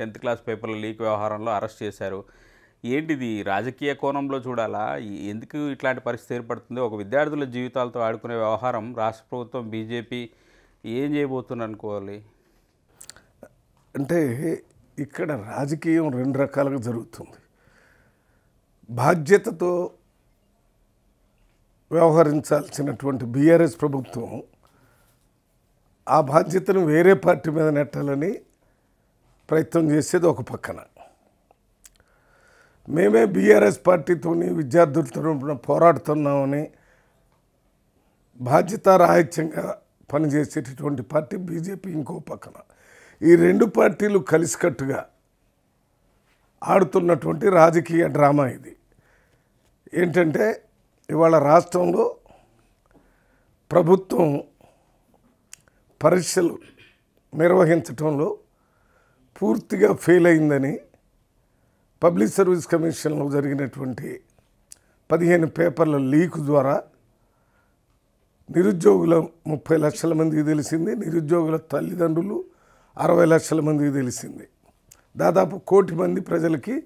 tenth class పేపర్ల leak వ్యవహారంలో arrest చేశారు ఏంటిది రాజకీయ కోణంలో చూడాలా ఎందుకు ఇట్లాంటి పరిస్థితి ఏర్పడుతుంది ఒక విద్యార్థుల జీవితాలతో ఆడుకునే వ్యవహారం రాష్ట్ర ప్రభుత్వం బీజేపీ ఏం చేయబోతుంది అనుకోవాలి అంటే ఇక్కడ రాజకీయం రెండు రకాలుగా జరుగుతుంది బాధ్యతతో వ్యవహరించాల్సినటువంటి బీఆర్ఎస్ ప్రభుత్వం ఆ బాధ్యతను వేరే పార్టీ మీద నెట్టాలని ప్రయత్నం చేసేది ఒక పక్కన మేమే బీఆర్ఎస్ పార్టీతో విద్యార్థులతో పోరాడుతున్నామని బాధ్యత రాహిత్యంగా పనిచేసేటటువంటి పార్టీ బీజేపీ ఇంకో పక్కన ఈ రెండు పార్టీలు కలిసికట్టుగా ఆడుతున్నటువంటి రాజకీయ డ్రామా ఇది ఏంటంటే ఇవాళ రాష్ట్రంలో ప్రభుత్వం పరీక్షలు నిర్వహించటంలో పూర్తిగా ఫెయిల్ అయిందని పబ్లిక్ సర్వీస్ కమిషన్లో జరిగినటువంటి పదిహేను పేపర్ల లీక్ ద్వారా నిరుద్యోగుల ముప్పై లక్షల మందికి తెలిసింది నిరుద్యోగుల తల్లిదండ్రులు అరవై లక్షల మందికి తెలిసింది దాదాపు కోటి మంది ప్రజలకి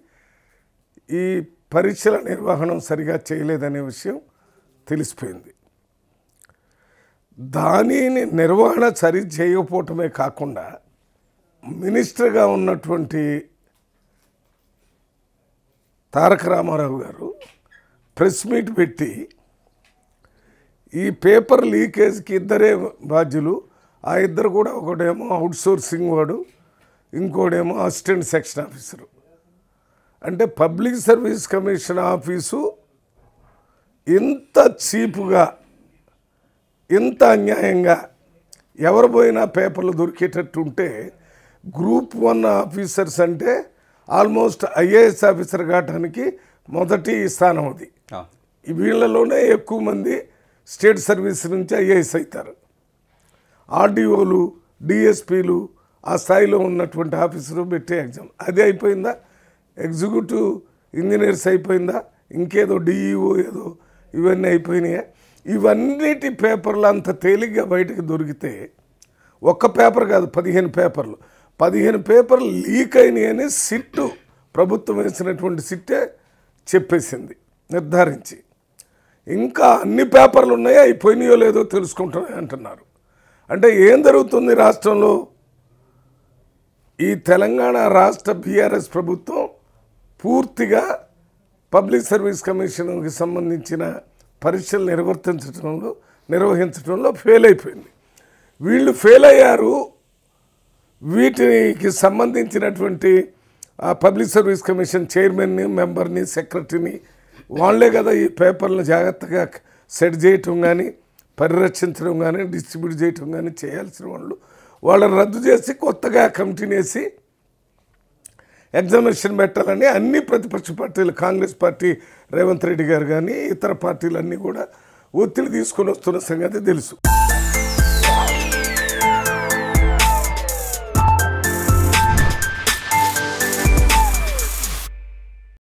ఈ పరీక్షల నిర్వహణ సరిగా చేయలేదనే విషయం తెలిసిపోయింది దానిని నిర్వహణ సరి చేయకపోవటమే కాకుండా మినిస్టర్గా ఉన్నటువంటి తారక రామారావు గారు ప్రెస్ మీట్ పెట్టి ఈ పేపర్ లీకేజ్కి ఇద్దరే బాధ్యులు ఆ ఇద్దరు కూడా ఒకడేమో అవుట్ సోర్సింగ్ వాడు ఇంకోడేమో అసిస్టెంట్ సెక్షన్ ఆఫీసరు అంటే పబ్లిక్ సర్వీస్ కమిషన్ ఆఫీసు ఇంత చీపుగా ఇంత అన్యాయంగా ఎవరు పోయినా పేపర్లు దొరికేటట్టు ఉంటే గ్రూప్ వన్ ఆఫీసర్స్ అంటే ఆల్మోస్ట్ ఐఏఎస్ ఆఫీసర్ కావటానికి మొదటి స్థానం అది వీళ్ళలోనే ఎక్కువ మంది స్టేట్ సర్వీస్ నుంచి ఐఏఎస్ అవుతారు ఆర్డీఓలు డిఎస్పీలు ఆ స్థాయిలో ఉన్నటువంటి ఆఫీసులు పెట్టే ఎగ్జామ్ అది అయిపోయిందా ఎగ్జిక్యూటివ్ ఇంజనీర్స్ అయిపోయిందా ఇంకేదో డిఈఓ ఏదో ఇవన్నీ అయిపోయినాయా ఇవన్నిటి పేపర్లు అంత తేలిగ్గా బయటకు దొరికితే ఒక్క పేపర్ కాదు పదిహేను పేపర్లు పదిహేను పేపర్లు లీక్ అయినాయని సిట్టు ప్రభుత్వం వేసినటువంటి సిట్టే చెప్పేసింది నిర్ధారించి ఇంకా అన్ని పేపర్లు ఉన్నాయో అయిపోయినాయో లేదో తెలుసుకుంటున్నాయి అంటున్నారు అంటే ఏం జరుగుతుంది రాష్ట్రంలో ఈ తెలంగాణ రాష్ట్ర బీఆర్ఎస్ ప్రభుత్వం పూర్తిగా పబ్లిక్ సర్వీస్ కమిషన్కి సంబంధించిన పరీక్షలు నిర్వర్తించడంలో నిర్వహించడంలో ఫెయిల్ అయిపోయింది వీళ్ళు ఫెయిల్ అయ్యారు వీటికి సంబంధించినటువంటి పబ్లిక్ సర్వీస్ కమిషన్ చైర్మన్ని మెంబర్ని సెక్రటరీని వాళ్లే కదా ఈ పేపర్లను జాగ్రత్తగా సెట్ చేయటం కానీ పరిరక్షించడం కానీ డిస్ట్రిబ్యూట్ చేయటం కానీ చేయాల్సిన వాళ్ళు వాళ్ళని రద్దు చేసి కొత్తగా కమిటీని వేసి ఎగ్జామినేషన్ పెట్టాలని అన్ని ప్రతిపక్ష పార్టీలు కాంగ్రెస్ పార్టీ రేవంత్ రెడ్డి గారు కానీ ఇతర పార్టీలన్నీ కూడా ఒత్తిడి తీసుకొని వస్తున్న సంగతి తెలుసు